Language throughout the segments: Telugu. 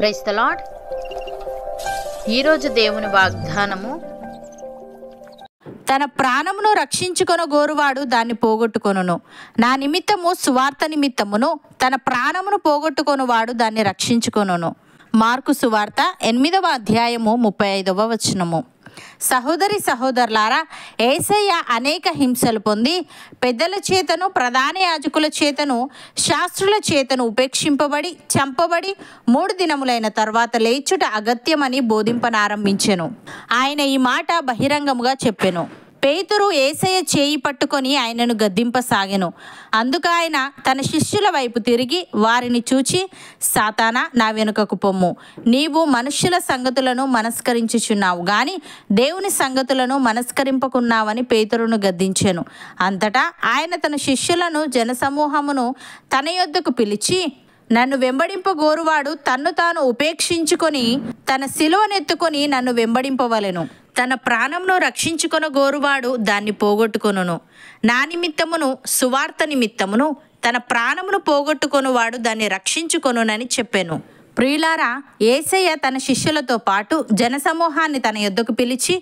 ప్రైస్ ఈరోజు దేవుని వాగ్దానము తన ప్రాణమును రక్షించుకొన గోరువాడు దాన్ని పోగొట్టుకొనును నా నిమిత్తము సువార్త నిమిత్తమును తన ప్రాణమును వాడు దాన్ని రక్షించుకొనును మార్కు సువార్త ఎనిమిదవ అధ్యాయము ముప్పై ఐదవ వచనము సహోదరి సహోదరులారా ఏసయ్య అనేక హింసలు పొంది పెద్దల చేతను ప్రధాన యాజకుల చేతను శాస్త్రుల చేతను ఉపేక్షింపబడి చంపబడి మూడు దినములైన తర్వాత లేచుట అగత్యమని బోధింపనారంభించెను ఆయన ఈ మాట బహిరంగముగా చెప్పెను పేతురు ఏసయ్య చేయి పట్టుకొని ఆయనను గద్దింపసాగెను అందుకు ఆయన తన శిష్యుల వైపు తిరిగి వారిని చూచి సాతానా నా వెనుకకు పొమ్ము నీవు మనుష్యుల సంగతులను మనస్కరించుచున్నావు కానీ దేవుని సంగతులను మనస్కరింపకున్నావని పేతురును గద్దించాను అంతటా ఆయన తన శిష్యులను జనసమూహమును తన యొద్దకు పిలిచి నన్ను వెంబడింపగోరువాడు తన్ను తాను ఉపేక్షించుకొని తన శిలువనెత్తుకొని నన్ను వెంబడింపవలెను తన ప్రాణంను రక్షించుకొన గోరువాడు దాన్ని పోగొట్టుకొనును నా నిమిత్తమును సువార్త నిమిత్తమును తన ప్రాణమును పోగొట్టుకొనువాడు దాన్ని రక్షించుకొనునని చెప్పాను ప్రియులారా ఏసయ్య తన శిష్యులతో పాటు జనసమూహాన్ని తన యొద్దకు పిలిచి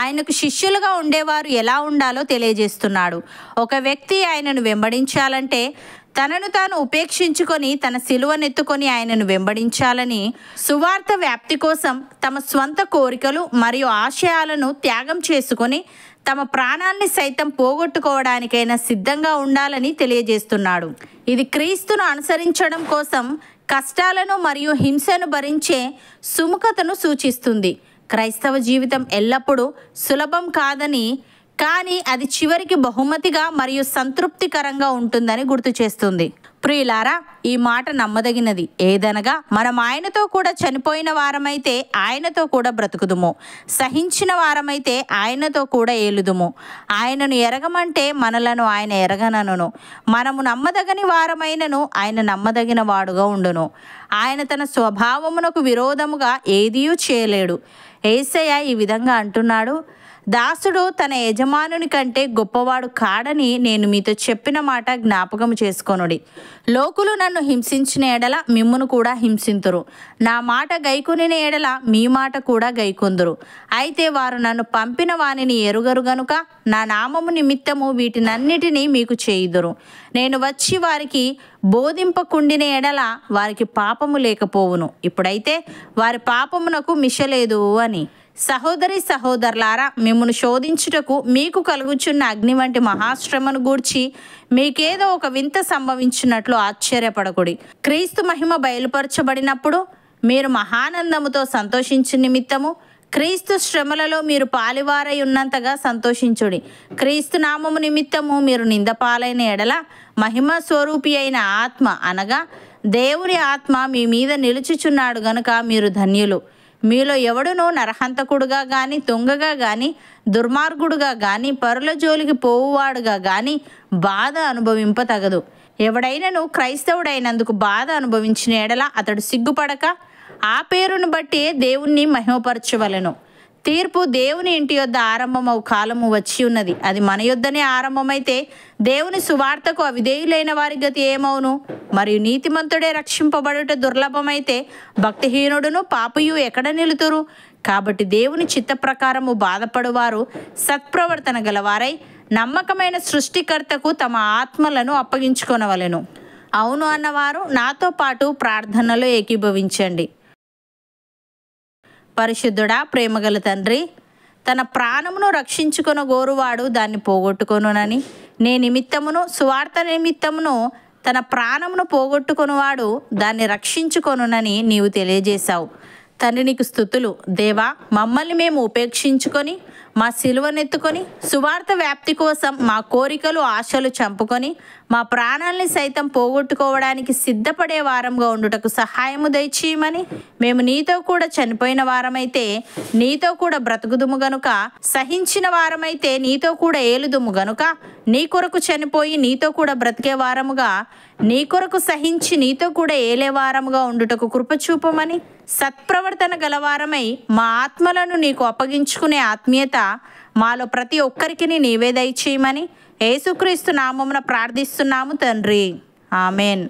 ఆయనకు శిష్యులుగా ఉండేవారు ఎలా ఉండాలో తెలియజేస్తున్నాడు ఒక వ్యక్తి ఆయనను వెంబడించాలంటే తనను తాను ఉపేక్షించుకొని తన సిలువనెత్తుకొని ఆయనను వెంబడించాలని సువార్త వ్యాప్తి కోసం తమ స్వంత కోరికలు మరియు ఆశయాలను త్యాగం చేసుకొని తమ ప్రాణాన్ని సైతం పోగొట్టుకోవడానికైనా సిద్ధంగా ఉండాలని తెలియజేస్తున్నాడు ఇది క్రీస్తును అనుసరించడం కోసం కష్టాలను మరియు హింసను భరించే సుముఖతను సూచిస్తుంది క్రైస్తవ జీవితం ఎల్లప్పుడూ సులభం కాదని కానీ అది చివరికి బహుమతిగా మరియు సంతృప్తికరంగా ఉంటుందని గుర్తు చేస్తుంది ప్రియులారా ఈ మాట నమ్మదగినది ఏదనగా మనం ఆయనతో కూడా చనిపోయిన వారమైతే ఆయనతో కూడా బ్రతుకుదుము సహించిన వారమైతే ఆయనతో కూడా ఏలుదుము ఆయనను ఎరగమంటే మనలను ఆయన ఎరగనను మనము నమ్మదగని వారమైనను ఆయన నమ్మదగిన వాడుగా ఉండును ఆయన తన స్వభావమునకు విరోధముగా ఏదీ చేయలేడు ఏసయ్య ఈ విధంగా అంటున్నాడు దాసుడు తన యజమానుని కంటే గొప్పవాడు కాడని నేను మీతో చెప్పిన మాట జ్ఞాపకం చేసుకొనుడి లోకులు నన్ను హింసించిన ఎడల మిమ్మును కూడా హింసింతురు నా మాట గైకొనిన ఎడల మీ మాట కూడా గైకొందురు అయితే వారు నన్ను పంపిన వాణిని ఎరుగరు గనుక నా నామము నిమిత్తము వీటినన్నిటినీ మీకు చేయుదురు నేను వచ్చి వారికి బోధింపకుండిన ఎడల వారికి పాపము లేకపోవును ఇప్పుడైతే వారి పాపమునకు మిషలేదు అని సహోదరి సహోదరులారా మిమ్మను శోధించుటకు మీకు కలుగుచున్న అగ్ని వంటి మహాశ్రమను గూర్చి మీకేదో ఒక వింత సంభవించినట్లు ఆశ్చర్యపడకుడి క్రీస్తు మహిమ బయలుపరచబడినప్పుడు మీరు మహానందముతో సంతోషించిన నిమిత్తము క్రీస్తు శ్రమలలో మీరు పాలివారై ఉన్నంతగా సంతోషించుడి క్రీస్తు నామము నిమిత్తము మీరు నిందపాలైన ఎడల మహిమ స్వరూపి అయిన ఆత్మ అనగా దేవుని ఆత్మ మీ మీద నిలుచుచున్నాడు గనుక మీరు ధన్యులు మీలో ఎవడునూ నరహంతకుడుగా కానీ తుంగగా కానీ దుర్మార్గుడుగా కానీ పరుల జోలికి పోవువాడుగా కానీ బాధ అనుభవింపతగదు ఎవడైనను క్రైస్తవుడైనందుకు బాధ అనుభవించిన ఎడల అతడు సిగ్గుపడక ఆ పేరును బట్టి దేవుణ్ణి మహిమపరచవలను తీర్పు దేవుని ఇంటి యొద్ద ఆరంభమవు కాలము వచ్చి ఉన్నది అది మన యొద్దనే ఆరంభమైతే దేవుని సువార్తకు అవిధేయులైన వారి గతి ఏమవును మరియు నీతిమంతుడే రక్షింపబడుట దుర్లభమైతే భక్తిహీనుడును పాపయు ఎక్కడ నిలుతురు కాబట్టి దేవుని చిత్త ప్రకారము బాధపడువారు సత్ప్రవర్తన గలవారై నమ్మకమైన సృష్టికర్తకు తమ ఆత్మలను అప్పగించుకొనవలెను అవును అన్నవారు నాతో పాటు ప్రార్థనలో ఏకీభవించండి పరిశుద్ధుడా ప్రేమగల తండ్రి తన ప్రాణమును రక్షించుకున్న గోరువాడు దాన్ని పోగొట్టుకొనునని నీ నిమిత్తమును సువార్త నిమిత్తమును తన ప్రాణమును పోగొట్టుకునివాడు దాన్ని రక్షించుకొనునని నీవు తెలియజేశావు తండ్రి నీకు స్థుతులు దేవా మమ్మల్ని మేము ఉపేక్షించుకొని మా సిలువనెత్తుకొని సువార్త వ్యాప్తి కోసం మా కోరికలు ఆశలు చంపుకొని మా ప్రాణాల్ని సైతం పోగొట్టుకోవడానికి సిద్ధపడే వారంగా ఉండుటకు సహాయము దయచేయమని మేము నీతో కూడా చనిపోయిన వారమైతే నీతో కూడా బ్రతుకుదుము గనుక సహించిన వారమైతే నీతో కూడా ఏలుదుము గనుక నీ కొరకు చనిపోయి నీతో కూడా బ్రతికే వారముగా నీ కొరకు సహించి నీతో కూడా ఏలే వారముగా ఉండుటకు కృపచూపమని సత్ప్రవర్తన గలవారమై మా ఆత్మలను నీకు అప్పగించుకునే ఆత్మీయత మాలో ప్రతి ఒక్కరికి నీవే దయచేయమని యేసుక్రీస్తు నామమున ప్రార్థిస్తున్నాము తండ్రి ఆమెన్